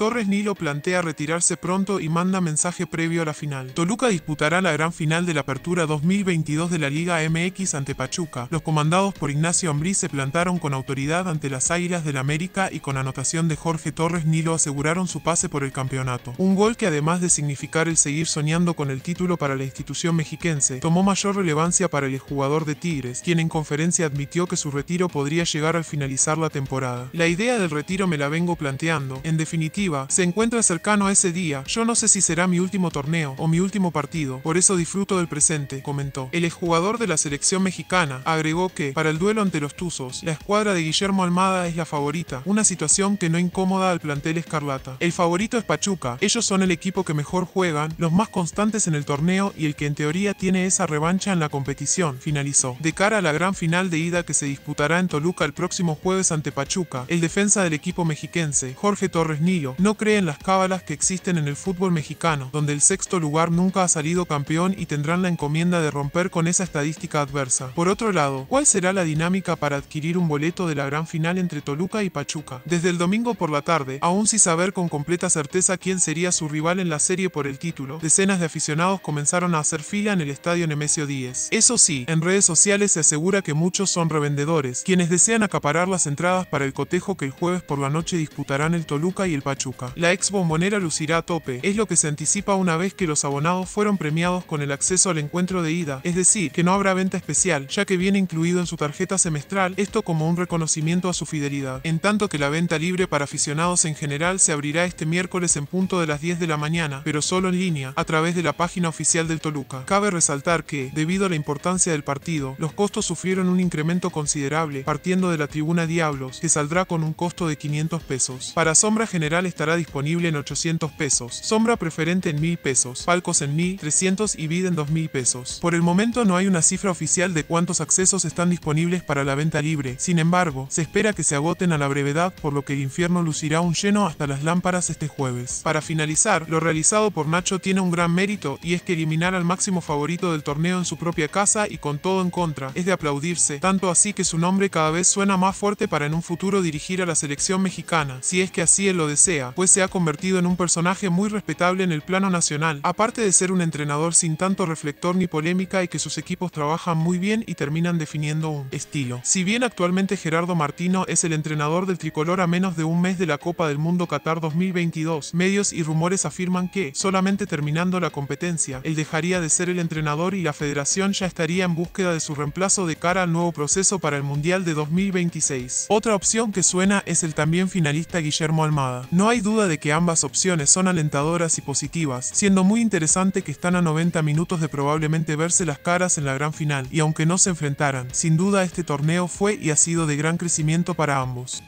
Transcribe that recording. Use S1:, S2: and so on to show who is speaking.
S1: Torres Nilo plantea retirarse pronto y manda mensaje previo a la final. Toluca disputará la gran final de la apertura 2022 de la Liga MX ante Pachuca. Los comandados por Ignacio Ambrí se plantaron con autoridad ante las Águilas del América y con anotación de Jorge Torres Nilo aseguraron su pase por el campeonato. Un gol que además de significar el seguir soñando con el título para la institución mexiquense, tomó mayor relevancia para el jugador de Tigres, quien en conferencia admitió que su retiro podría llegar al finalizar la temporada. La idea del retiro me la vengo planteando. En definitiva, se encuentra cercano a ese día, yo no sé si será mi último torneo o mi último partido, por eso disfruto del presente, comentó. El exjugador de la selección mexicana agregó que, para el duelo ante los Tuzos, la escuadra de Guillermo Almada es la favorita, una situación que no incomoda al plantel escarlata. El favorito es Pachuca, ellos son el equipo que mejor juegan, los más constantes en el torneo y el que en teoría tiene esa revancha en la competición, finalizó. De cara a la gran final de ida que se disputará en Toluca el próximo jueves ante Pachuca, el defensa del equipo mexiquense, Jorge Torres Nilo, no creen las cábalas que existen en el fútbol mexicano, donde el sexto lugar nunca ha salido campeón y tendrán la encomienda de romper con esa estadística adversa. Por otro lado, ¿cuál será la dinámica para adquirir un boleto de la gran final entre Toluca y Pachuca? Desde el domingo por la tarde, aún sin saber con completa certeza quién sería su rival en la serie por el título, decenas de aficionados comenzaron a hacer fila en el estadio Nemesio Díez. Eso sí, en redes sociales se asegura que muchos son revendedores, quienes desean acaparar las entradas para el cotejo que el jueves por la noche disputarán el Toluca y el Pachuca la ex bombonera lucirá a tope, es lo que se anticipa una vez que los abonados fueron premiados con el acceso al encuentro de ida, es decir, que no habrá venta especial, ya que viene incluido en su tarjeta semestral, esto como un reconocimiento a su fidelidad. En tanto que la venta libre para aficionados en general se abrirá este miércoles en punto de las 10 de la mañana, pero solo en línea, a través de la página oficial del Toluca. Cabe resaltar que, debido a la importancia del partido, los costos sufrieron un incremento considerable, partiendo de la tribuna Diablos, que saldrá con un costo de 500 pesos. Para Sombra generales estará disponible en 800 pesos, sombra preferente en 1000 pesos, palcos en 1300 y vid en 2000 pesos. Por el momento no hay una cifra oficial de cuántos accesos están disponibles para la venta libre, sin embargo, se espera que se agoten a la brevedad por lo que el infierno lucirá un lleno hasta las lámparas este jueves. Para finalizar, lo realizado por Nacho tiene un gran mérito y es que eliminar al máximo favorito del torneo en su propia casa y con todo en contra es de aplaudirse, tanto así que su nombre cada vez suena más fuerte para en un futuro dirigir a la selección mexicana, si es que así él lo desea pues se ha convertido en un personaje muy respetable en el plano nacional, aparte de ser un entrenador sin tanto reflector ni polémica y que sus equipos trabajan muy bien y terminan definiendo un estilo. Si bien actualmente Gerardo Martino es el entrenador del tricolor a menos de un mes de la Copa del Mundo Qatar 2022, medios y rumores afirman que, solamente terminando la competencia, él dejaría de ser el entrenador y la federación ya estaría en búsqueda de su reemplazo de cara al nuevo proceso para el Mundial de 2026. Otra opción que suena es el también finalista Guillermo Almada. No no hay duda de que ambas opciones son alentadoras y positivas, siendo muy interesante que están a 90 minutos de probablemente verse las caras en la gran final, y aunque no se enfrentaran, sin duda este torneo fue y ha sido de gran crecimiento para ambos.